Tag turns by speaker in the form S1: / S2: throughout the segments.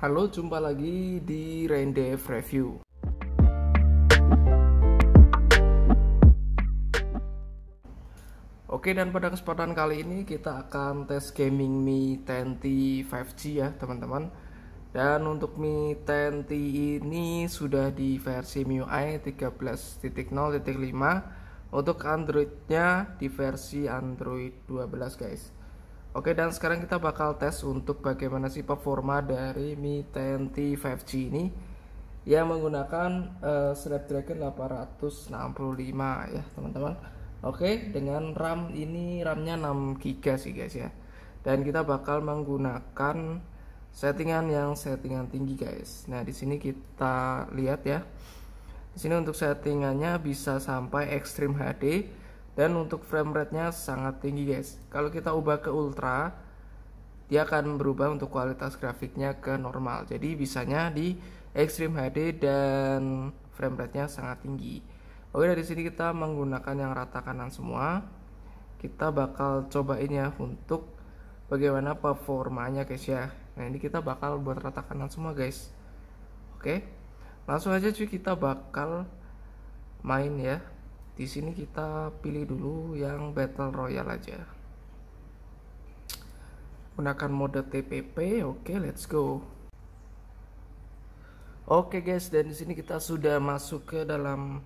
S1: Halo, jumpa lagi di Rendev Review. Oke, dan pada kesempatan kali ini kita akan tes gaming Mi 10T 5G ya, teman-teman. Dan untuk Mi 10T ini sudah di versi MIUI 13.0.5 untuk Android-nya di versi Android 12 guys Oke dan sekarang kita bakal tes untuk bagaimana sih performa dari Mi 10T 5G ini yang menggunakan uh, Snapdragon 865 ya teman-teman. Oke dengan RAM ini RAM-nya 6 GB sih guys ya. Dan kita bakal menggunakan settingan yang settingan tinggi guys. Nah di sini kita lihat ya. Di sini untuk settingannya bisa sampai Extreme HD dan untuk frame rate-nya sangat tinggi guys. Kalau kita ubah ke ultra, dia akan berubah untuk kualitas grafiknya ke normal. Jadi bisanya di Extreme HD dan frame rate-nya sangat tinggi. Oke, dari sini kita menggunakan yang rata kanan semua. Kita bakal cobain ya untuk bagaimana performanya guys ya. Nah, ini kita bakal buat rata kanan semua guys. Oke. Langsung aja cuy kita bakal main ya di sini kita pilih dulu yang battle royale aja gunakan mode TPP oke okay, let's go oke okay, guys dan di sini kita sudah masuk ke dalam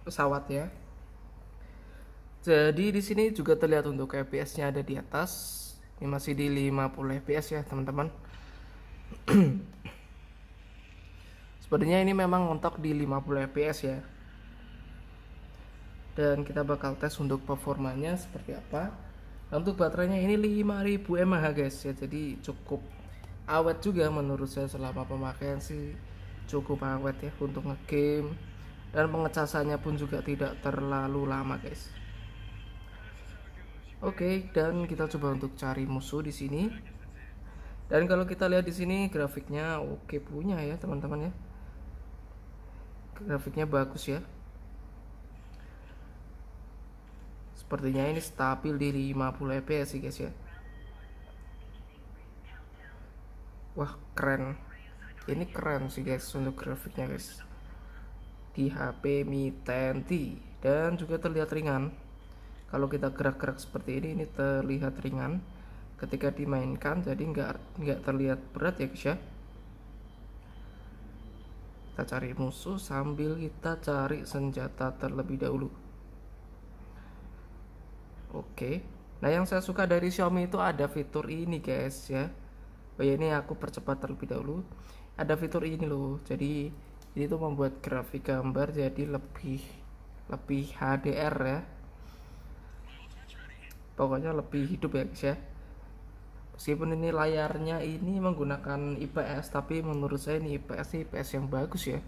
S1: pesawat ya jadi di sini juga terlihat untuk fps nya ada di atas ini masih di 50 fps ya teman-teman sepertinya ini memang mentok di 50 fps ya dan kita bakal tes untuk performanya seperti apa untuk baterainya ini 5000 mAh guys ya jadi cukup awet juga menurut saya selama pemakaian sih cukup awet ya untuk ngegame dan pengecasannya pun juga tidak terlalu lama guys oke dan kita coba untuk cari musuh di sini dan kalau kita lihat di sini grafiknya oke punya ya teman-teman ya grafiknya bagus ya sepertinya ini stabil di 50 fps ya sih guys ya wah keren ini keren sih guys untuk grafiknya guys di HP Mi 10T dan juga terlihat ringan kalau kita gerak-gerak seperti ini ini terlihat ringan ketika dimainkan jadi nggak nggak terlihat berat ya guys ya kita cari musuh sambil kita cari senjata terlebih dahulu Oke. Nah, yang saya suka dari Xiaomi itu ada fitur ini, guys, ya. Oh ya, ini aku percepat terlebih dahulu. Ada fitur ini loh. Jadi ini tuh membuat grafik gambar jadi lebih lebih HDR ya. Pokoknya lebih hidup ya, guys ya. Meskipun ini layarnya ini menggunakan IPS, tapi menurut saya ini IPS IPS yang bagus ya.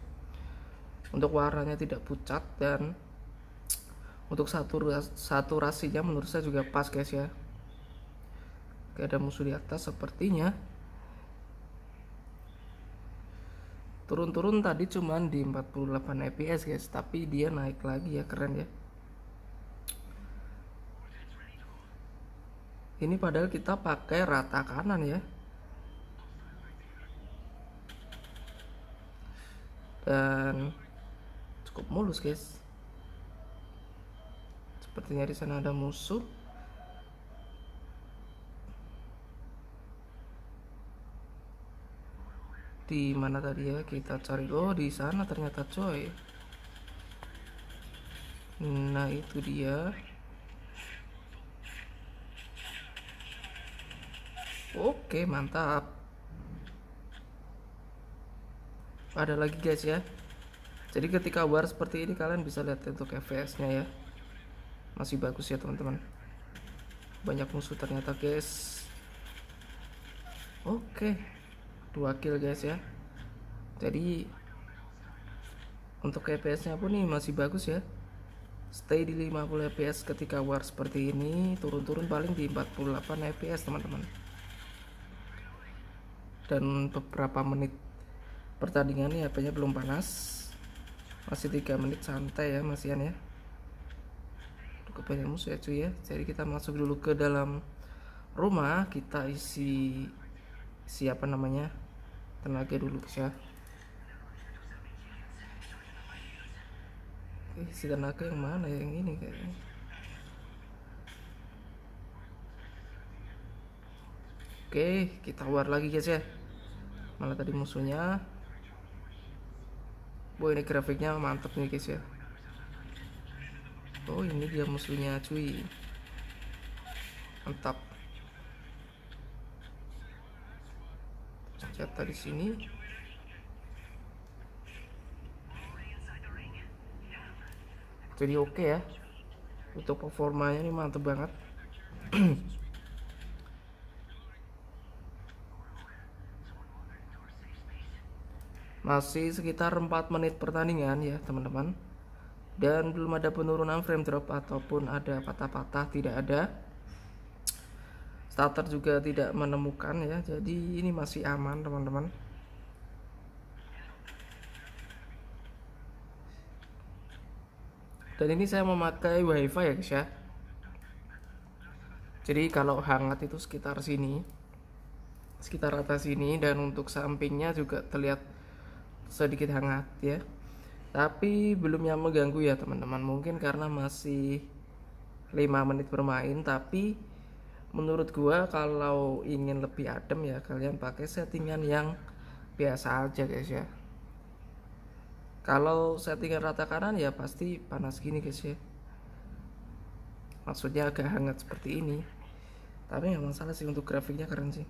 S1: Untuk warnanya tidak pucat dan untuk satu saturasinya menurut saya juga pas guys ya Oke, ada musuh di atas sepertinya turun-turun tadi cuman di 48 fps guys tapi dia naik lagi ya keren ya ini padahal kita pakai rata kanan ya dan cukup mulus guys Sepertinya di sana ada musuh. Di mana tadi ya? Kita cari. Oh, di sana ternyata, coy. Nah, itu dia. Oke, mantap. Ada lagi guys ya. Jadi ketika war seperti ini kalian bisa lihat untuk FPS-nya ya masih bagus ya teman-teman banyak musuh ternyata guys oke okay. dua kill guys ya jadi untuk fps e nya pun nih masih bagus ya stay di 50 fps e ketika war seperti ini turun-turun paling di 48 fps e teman-teman dan beberapa menit pertandingan ini HP-nya belum panas masih 3 menit santai ya masihan ya kepada musuh ya cuy ya jadi kita masuk dulu ke dalam rumah kita isi siapa namanya tenaga dulu ya Oke, eh, si tenaga yang mana yang ini kayaknya Oke kita war lagi guys ya malah tadi musuhnya Boy ini grafiknya mantep nih guys ya Oh ini dia musuhnya cuy Mantap Senjata di sini Jadi oke okay ya Untuk performanya ini mantep banget Masih sekitar 4 menit pertandingan ya teman-teman dan belum ada penurunan frame drop ataupun ada patah-patah tidak ada starter juga tidak menemukan ya jadi ini masih aman teman-teman dan ini saya memakai wifi ya guys ya jadi kalau hangat itu sekitar sini sekitar atas sini dan untuk sampingnya juga terlihat sedikit hangat ya tapi belum yang mengganggu ya teman-teman mungkin karena masih 5 menit bermain tapi menurut gua kalau ingin lebih adem ya kalian pakai settingan yang biasa aja guys ya kalau settingan rata kanan ya pasti panas gini guys ya maksudnya agak hangat seperti ini tapi nggak masalah sih untuk grafiknya keren sih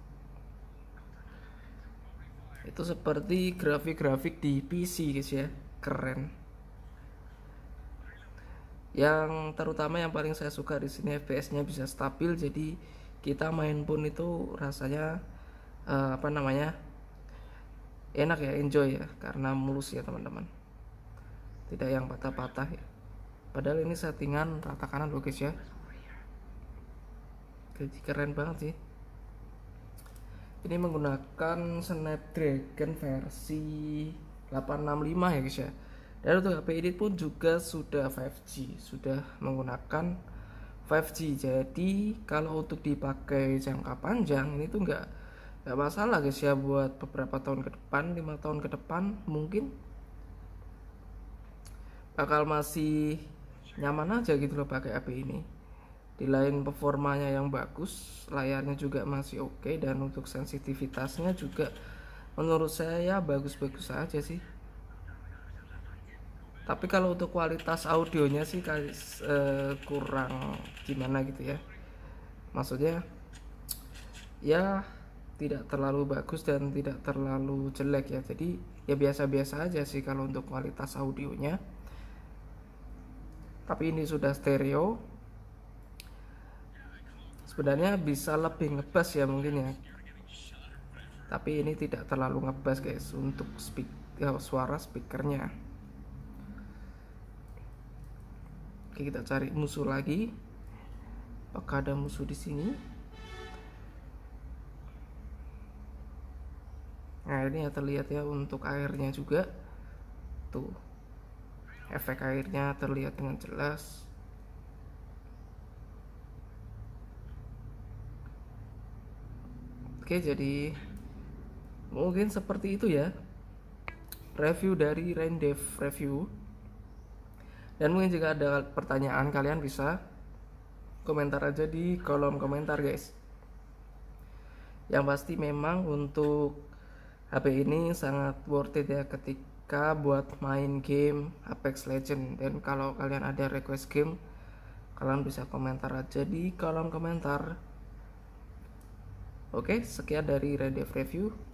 S1: itu seperti grafik-grafik di PC guys ya keren yang terutama yang paling saya suka di sini FPS-nya bisa stabil jadi kita main pun itu rasanya uh, apa namanya enak ya enjoy ya karena mulus ya teman-teman tidak yang patah-patah ya padahal ini settingan rata kanan loh guys ya jadi keren banget sih ini menggunakan Snapdragon versi 865 ya guys ya dan untuk HP ini pun juga sudah 5G sudah menggunakan 5G jadi kalau untuk dipakai jangka panjang ini tuh enggak enggak masalah guys ya buat beberapa tahun ke depan lima tahun ke depan mungkin bakal masih nyaman aja gitu loh pakai HP ini di lain performanya yang bagus layarnya juga masih oke okay, dan untuk sensitivitasnya juga menurut saya ya bagus-bagus aja sih tapi kalau untuk kualitas audionya sih eh, kurang gimana gitu ya maksudnya ya tidak terlalu bagus dan tidak terlalu jelek ya jadi ya biasa-biasa aja sih kalau untuk kualitas audionya tapi ini sudah stereo sebenarnya bisa lebih ngebas ya mungkin ya tapi ini tidak terlalu ngebas guys untuk speak, ya, suara speakernya oke kita cari musuh lagi apakah ada musuh di sini nah ini ya terlihat ya untuk airnya juga tuh efek airnya terlihat dengan jelas Oke, jadi Mungkin seperti itu ya. Review dari Rendev Review. Dan mungkin jika ada pertanyaan kalian bisa komentar aja di kolom komentar guys. Yang pasti memang untuk HP ini sangat worth it ya ketika buat main game Apex Legend dan kalau kalian ada request game kalian bisa komentar aja di kolom komentar. Oke, sekian dari Redev Review.